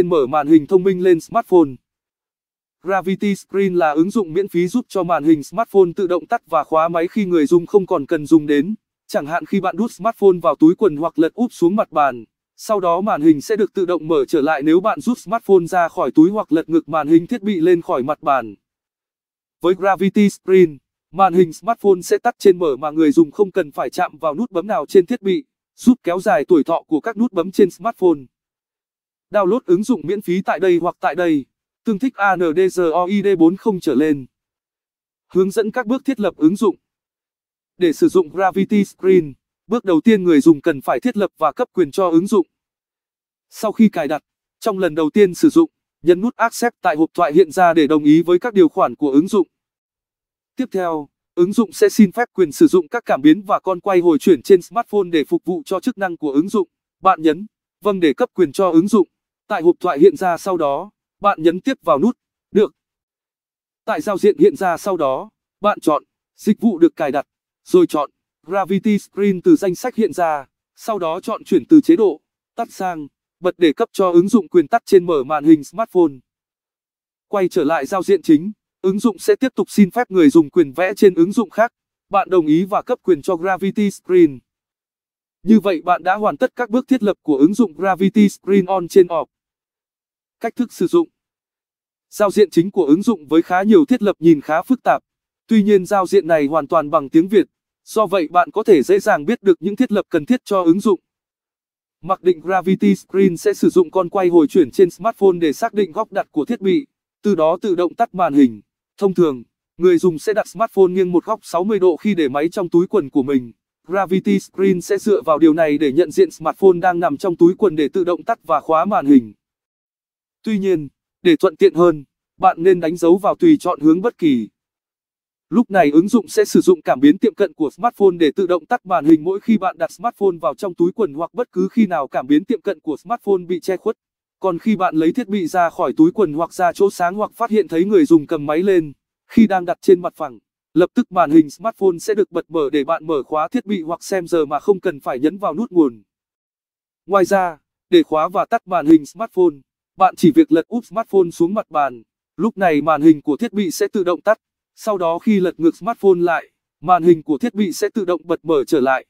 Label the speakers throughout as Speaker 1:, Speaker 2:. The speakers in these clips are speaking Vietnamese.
Speaker 1: tiện mở màn hình thông minh lên smartphone. Gravity Screen là ứng dụng miễn phí giúp cho màn hình smartphone tự động tắt và khóa máy khi người dùng không còn cần dùng đến. Chẳng hạn khi bạn đút smartphone vào túi quần hoặc lật úp xuống mặt bàn, sau đó màn hình sẽ được tự động mở trở lại nếu bạn rút smartphone ra khỏi túi hoặc lật ngược màn hình thiết bị lên khỏi mặt bàn. Với Gravity Screen, màn hình smartphone sẽ tắt trên mở mà người dùng không cần phải chạm vào nút bấm nào trên thiết bị, giúp kéo dài tuổi thọ của các nút bấm trên smartphone. Download ứng dụng miễn phí tại đây hoặc tại đây. Tương thích ANDROID 40 trở lên. Hướng dẫn các bước thiết lập ứng dụng. Để sử dụng Gravity Screen, bước đầu tiên người dùng cần phải thiết lập và cấp quyền cho ứng dụng. Sau khi cài đặt, trong lần đầu tiên sử dụng, nhấn nút Accept tại hộp thoại hiện ra để đồng ý với các điều khoản của ứng dụng. Tiếp theo, ứng dụng sẽ xin phép quyền sử dụng các cảm biến và con quay hồi chuyển trên smartphone để phục vụ cho chức năng của ứng dụng. Bạn nhấn Vâng để cấp quyền cho ứng dụng. Tại hộp thoại hiện ra sau đó, bạn nhấn tiếp vào nút Được. Tại giao diện hiện ra sau đó, bạn chọn Dịch vụ được cài đặt, rồi chọn Gravity Screen từ danh sách hiện ra, sau đó chọn chuyển từ chế độ tắt sang bật để cấp cho ứng dụng quyền tắt trên mở màn hình smartphone. Quay trở lại giao diện chính, ứng dụng sẽ tiếp tục xin phép người dùng quyền vẽ trên ứng dụng khác. Bạn đồng ý và cấp quyền cho Gravity Screen. Như vậy bạn đã hoàn tất các bước thiết lập của ứng dụng Gravity Screen On trên Orb. Cách thức sử dụng Giao diện chính của ứng dụng với khá nhiều thiết lập nhìn khá phức tạp. Tuy nhiên giao diện này hoàn toàn bằng tiếng Việt, do vậy bạn có thể dễ dàng biết được những thiết lập cần thiết cho ứng dụng. Mặc định Gravity Screen sẽ sử dụng con quay hồi chuyển trên smartphone để xác định góc đặt của thiết bị, từ đó tự động tắt màn hình. Thông thường, người dùng sẽ đặt smartphone nghiêng một góc 60 độ khi để máy trong túi quần của mình. Gravity Screen sẽ dựa vào điều này để nhận diện smartphone đang nằm trong túi quần để tự động tắt và khóa màn hình. Tuy nhiên, để thuận tiện hơn, bạn nên đánh dấu vào tùy chọn hướng bất kỳ. Lúc này ứng dụng sẽ sử dụng cảm biến tiệm cận của smartphone để tự động tắt màn hình mỗi khi bạn đặt smartphone vào trong túi quần hoặc bất cứ khi nào cảm biến tiệm cận của smartphone bị che khuất. Còn khi bạn lấy thiết bị ra khỏi túi quần hoặc ra chỗ sáng hoặc phát hiện thấy người dùng cầm máy lên, khi đang đặt trên mặt phẳng, lập tức màn hình smartphone sẽ được bật mở để bạn mở khóa thiết bị hoặc xem giờ mà không cần phải nhấn vào nút nguồn. Ngoài ra, để khóa và tắt màn hình smartphone bạn chỉ việc lật úp smartphone xuống mặt bàn, lúc này màn hình của thiết bị sẽ tự động tắt, sau đó khi lật ngược smartphone lại, màn hình của thiết bị sẽ tự động bật mở trở lại.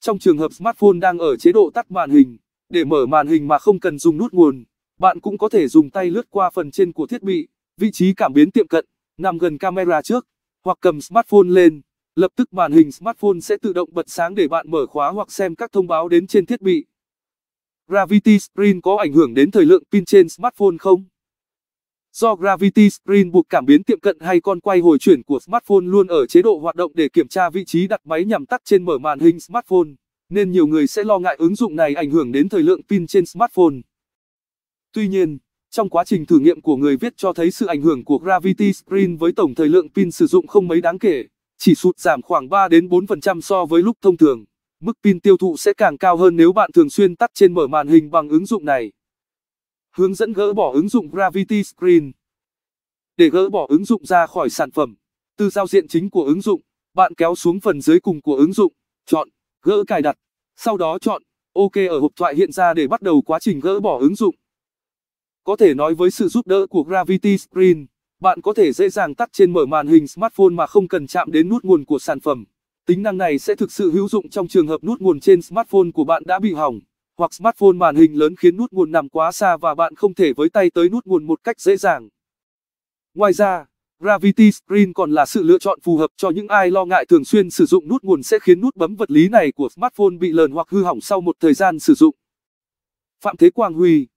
Speaker 1: Trong trường hợp smartphone đang ở chế độ tắt màn hình, để mở màn hình mà không cần dùng nút nguồn, bạn cũng có thể dùng tay lướt qua phần trên của thiết bị, vị trí cảm biến tiệm cận, nằm gần camera trước, hoặc cầm smartphone lên, lập tức màn hình smartphone sẽ tự động bật sáng để bạn mở khóa hoặc xem các thông báo đến trên thiết bị. Gravity Screen có ảnh hưởng đến thời lượng pin trên smartphone không? Do Gravity Screen buộc cảm biến tiệm cận hay con quay hồi chuyển của smartphone luôn ở chế độ hoạt động để kiểm tra vị trí đặt máy nhằm tắt trên mở màn hình smartphone, nên nhiều người sẽ lo ngại ứng dụng này ảnh hưởng đến thời lượng pin trên smartphone. Tuy nhiên, trong quá trình thử nghiệm của người viết cho thấy sự ảnh hưởng của Gravity Screen với tổng thời lượng pin sử dụng không mấy đáng kể, chỉ sụt giảm khoảng 3 đến 4% so với lúc thông thường mức pin tiêu thụ sẽ càng cao hơn nếu bạn thường xuyên tắt trên mở màn hình bằng ứng dụng này. Hướng dẫn gỡ bỏ ứng dụng Gravity Screen Để gỡ bỏ ứng dụng ra khỏi sản phẩm, từ giao diện chính của ứng dụng, bạn kéo xuống phần dưới cùng của ứng dụng, chọn Gỡ cài đặt, sau đó chọn OK ở hộp thoại hiện ra để bắt đầu quá trình gỡ bỏ ứng dụng. Có thể nói với sự giúp đỡ của Gravity Screen, bạn có thể dễ dàng tắt trên mở màn hình smartphone mà không cần chạm đến nút nguồn của sản phẩm. Tính năng này sẽ thực sự hữu dụng trong trường hợp nút nguồn trên smartphone của bạn đã bị hỏng, hoặc smartphone màn hình lớn khiến nút nguồn nằm quá xa và bạn không thể với tay tới nút nguồn một cách dễ dàng. Ngoài ra, Gravity Screen còn là sự lựa chọn phù hợp cho những ai lo ngại thường xuyên sử dụng nút nguồn sẽ khiến nút bấm vật lý này của smartphone bị lờn hoặc hư hỏng sau một thời gian sử dụng. Phạm Thế Quang Huy